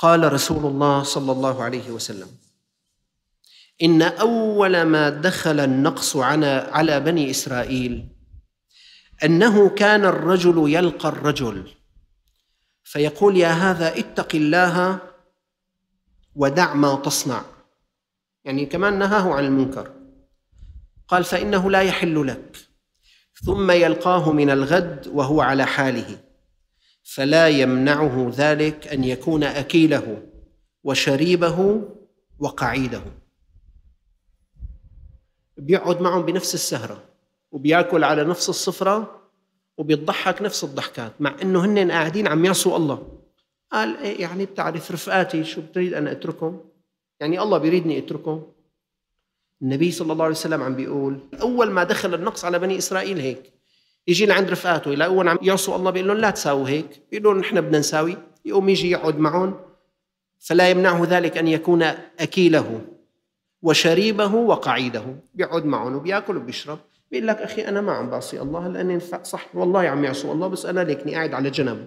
قال رسول الله صلى الله عليه وسلم ان اول ما دخل النقص على على بني اسرائيل انه كان الرجل يلقى الرجل فيقول يا هذا اتق الله ودع ما تصنع يعني كمان نهاه عن المنكر قال فانه لا يحل لك ثم يلقاه من الغد وهو على حاله فلا يمنعه ذلك ان يكون اكيله وشريبه وقعيده بيقعد معهم بنفس السهره وبياكل على نفس السفره وبيضحك نفس الضحكات مع انه هن قاعدين عم يعصوا الله قال إيه يعني بتعرف رفقاتي شو بتريد ان اتركهم يعني الله بيريدني اتركهم النبي صلى الله عليه وسلم عم بيقول اول ما دخل النقص على بني اسرائيل هيك يجي لعند رفقاته يلاقوهم عم يعصوا الله بيقول لهم لا تساووا هيك بيقول لهم نحن بدنا نساوي يقوم يجي يقعد معهم فلا يمنعه ذلك ان يكون اكيله وشريبه وقعيده بيقعد معهم وبياكل وبيشرب بيقول لك اخي انا ما عم بعصي الله لاني صح والله عم يعصوا الله بس انا ليكني قاعد على جنب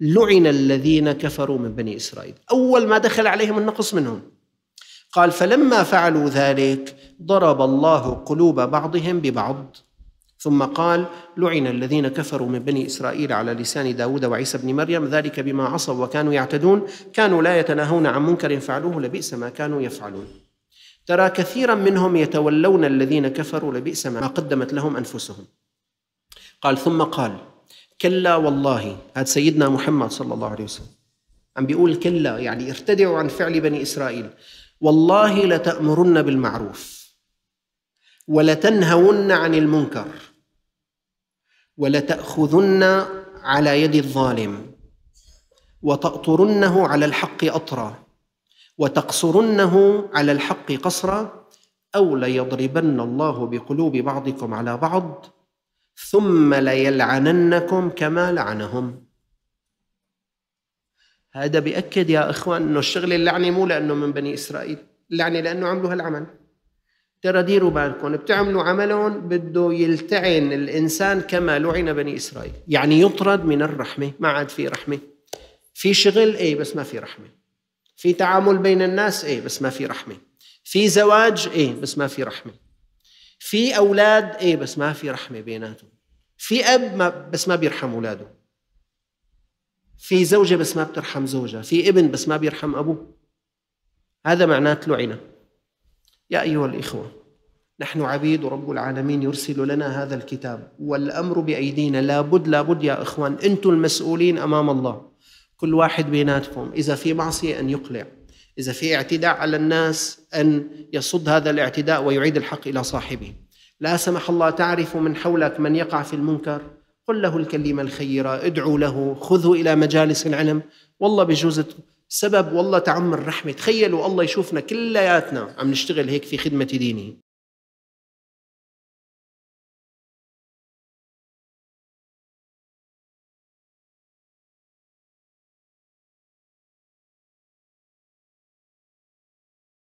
لعن الذين كفروا من بني اسرائيل اول ما دخل عليهم النقص منهم قال فلما فعلوا ذلك ضرب الله قلوب بعضهم ببعض ثم قال لعن الذين كفروا من بني إسرائيل على لسان داود وعيسى بن مريم ذلك بما عصوا وكانوا يعتدون كانوا لا يتناهون عن منكر فعلوه لبئس ما كانوا يفعلون ترى كثيرا منهم يتولون الذين كفروا لبئس ما قدمت لهم أنفسهم قال ثم قال كلا والله هذا سيدنا محمد صلى الله عليه وسلم عم بيقول كلا يعني ارتدعوا عن فعل بني إسرائيل والله لتأمرن بالمعروف ولتنهون عن المنكر ولتأخذن على يد الظالم وتأطرنه على الحق أطرا وتقصرنه على الحق قصرا أو ليضربن الله بقلوب بعضكم على بعض ثم ليلعننكم كما لعنهم هذا بيأكد يا إخوان أنه الشغل اللعنة مو لأنه من بني إسرائيل اللعنة لأنه عملوا هالعمل ترى ديروا بالكم بتعملوا عملهم بده يلتعن الإنسان كما لعن بني إسرائيل يعني يطرد من الرحمة ما عاد في رحمة في شغل ايه بس ما في رحمة في تعامل بين الناس ايه بس ما في رحمة في زواج ايه بس ما في رحمة في أولاد ايه بس ما في رحمة بيناتهم في أب ما بس ما بيرحم أولاده في زوجة بس ما بترحم زوجها في ابن بس ما بيرحم أبوه هذا معناه لعنه يا أيها الإخوة نحن عبيد رب العالمين يرسل لنا هذا الكتاب والأمر بأيدينا لابد لابد يا إخوان أنتم المسؤولين أمام الله كل واحد بيناتكم إذا في معصية أن يقلع إذا في اعتداء على الناس أن يصد هذا الاعتداء ويعيد الحق إلى صاحبه لا سمح الله تعرف من حولك من يقع في المنكر قل له الكلمة الخيرة ادعوا له خذه إلى مجالس العلم والله بجوز سبب والله تعم الرحمة تخيلوا الله يشوفنا كلياتنا عم نشتغل هيك في خدمة دينه